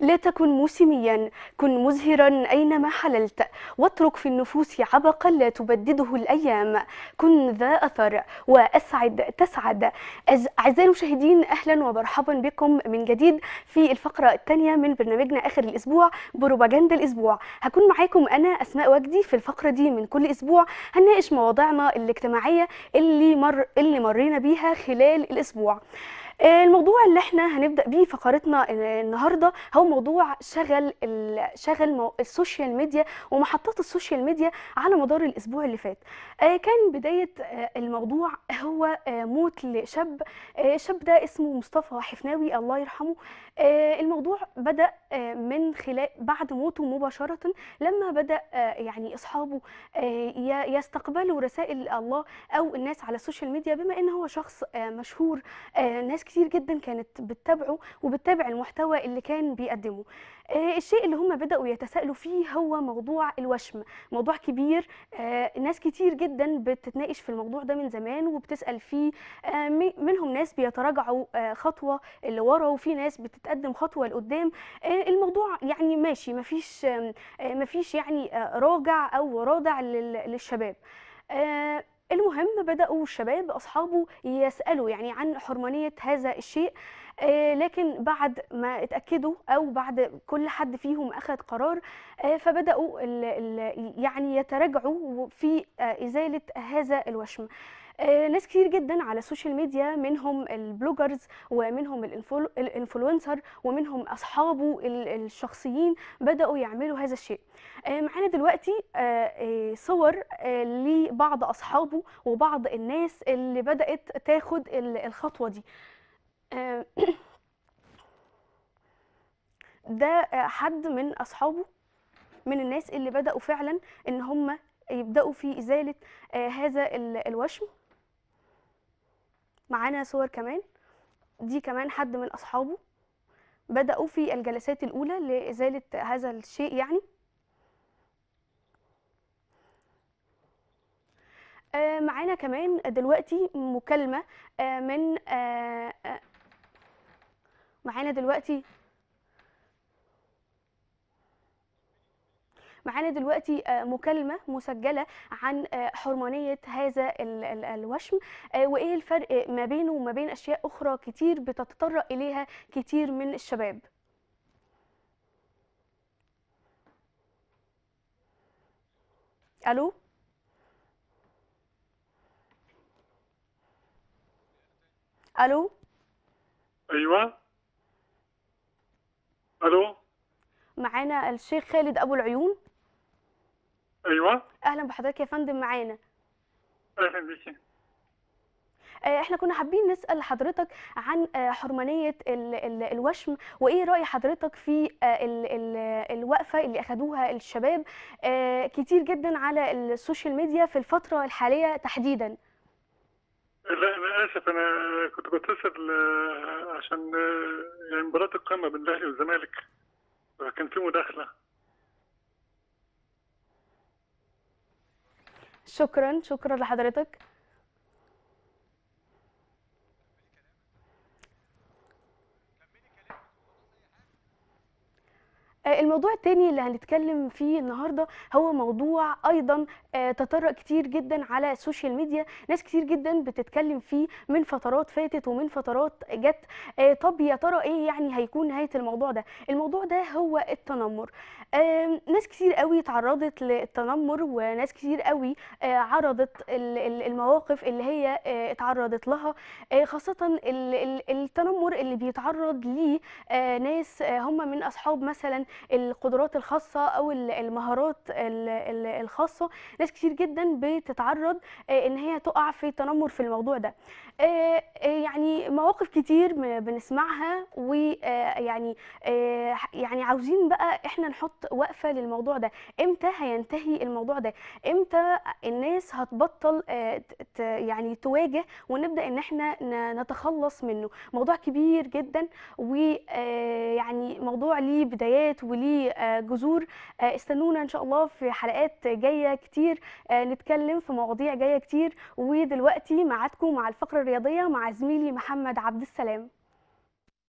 لا تكن موسميا كن مزهرا أينما حللت واترك في النفوس عبقا لا تبدده الأيام كن ذا أثر وأسعد تسعد أعزائي المشاهدين أهلا ومرحبا بكم من جديد في الفقرة الثانية من برنامجنا آخر الأسبوع بروباجندا الأسبوع هكون معاكم أنا أسماء وجدي في الفقرة دي من كل أسبوع هنناقش مواضيعنا الاجتماعية اللي, مر... اللي مرينا بيها خلال الأسبوع الموضوع اللي احنا هنبدا بيه فقرتنا النهارده هو موضوع شغل شغل السوشيال ميديا ومحطات السوشيال ميديا على مدار الاسبوع اللي فات آه، كان بدايه آه، الموضوع هو آه، موت لشاب الشاب ده اسمه مصطفى حفناوي الله يرحمه الموضوع بدا من خلال بعد موته مباشره لما بدا يعني اصحابه يستقبلوا رسائل الله او الناس على السوشيال ميديا بما ان هو شخص مشهور ناس كتير جدا كانت بتتابعه وبتتابع المحتوى اللي كان بيقدمه آه، الشيء اللي هم بدأوا يتساءلوا فيه هو موضوع الوشم موضوع كبير آه، ناس كتير جدا بتتناقش في الموضوع ده من زمان وبتسأل فيه آه، منهم ناس بيتراجعوا خطوة اللي ورا وفي ناس بتتقدم خطوة لقدام الموضوع يعني ماشي مفيش مفيش يعني راجع أو رادع للشباب المهم بدأوا الشباب أصحابه يسألوا يعني عن حرمانية هذا الشيء آه، لكن بعد ما اتأكدوا أو بعد كل حد فيهم أخذ قرار آه، فبدأوا يعني يتراجعوا في آه، إزالة هذا الوشم آه، ناس كتير جدا على السوشيال ميديا منهم البلوجرز ومنهم الانفلونسر ومنهم اصحابه الشخصيين بداوا يعملوا هذا الشيء آه، معانا دلوقتي آه، صور لبعض اصحابه وبعض الناس اللي بدات تاخد الخطوه دي ده حد من اصحابه من الناس اللي بداوا فعلا ان هم يبداوا في ازاله هذا الوشم معانا صور كمان دي كمان حد من أصحابه بدأوا في الجلسات الأولى لإزالة هذا الشيء يعني آه، معانا كمان دلوقتي مكالمة آه، من آه، معانا دلوقتي معانا دلوقتي آه، مكالمه مسجله عن آه، حرمانيه هذا الوشم آه، وايه الفرق ما بينه وما بين اشياء اخرى كتير بتتطرق اليها كتير من الشباب الو الو ايوه الو معانا الشيخ خالد ابو العيون ايوه اهلا بحضرتك يا فندم معانا اهلا بيكي آه، احنا كنا حابين نسال حضرتك عن آه، حرمانيه الـ الـ الوشم وايه راي حضرتك في الـ آه، الـ الوقفه اللي اخذوها الشباب كتير جدا على السوشيال ميديا في الفتره الحاليه تحديدا لا انا اسف انا كنت بتصل عشان يعني مباراه القمه بين الاهلي والزمالك فكان في مداخله شكرا شكرا لحضرتك آه، الموضوع التاني اللي هنتكلم فيه النهارده هو موضوع ايضا آه، تطرق كتير جدا على السوشيال ميديا ناس كتير جدا بتتكلم فيه من فترات فاتت ومن فترات جت آه، طب يا ترى ايه يعني هيكون نهايه الموضوع ده الموضوع ده هو التنمر ناس كتير قوي تعرضت للتنمر وناس كتير قوي عرضت المواقف اللي هي اتعرضت لها خاصه التنمر اللي بيتعرض ليه ناس هم من اصحاب مثلا القدرات الخاصه او المهارات الخاصه ناس كتير جدا بتتعرض آه، ان هي تقع في تنمر في الموضوع ده آه، آه، يعني مواقف كتير بنسمعها ويعني يعني عاوزين بقى احنا نحط وقفه للموضوع ده امتى هينتهي الموضوع ده امتى الناس هتبطل يعني تواجه ونبدا ان احنا نتخلص منه موضوع كبير جدا ويعني موضوع ليه بدايات وليه آه، جذور آه، استنونا ان شاء الله في حلقات جايه كتير آه، نتكلم في مواضيع جايه كتير ودلوقتي ميعادكم مع الفقره الرياضيه مع زميلي محمد عبد السلام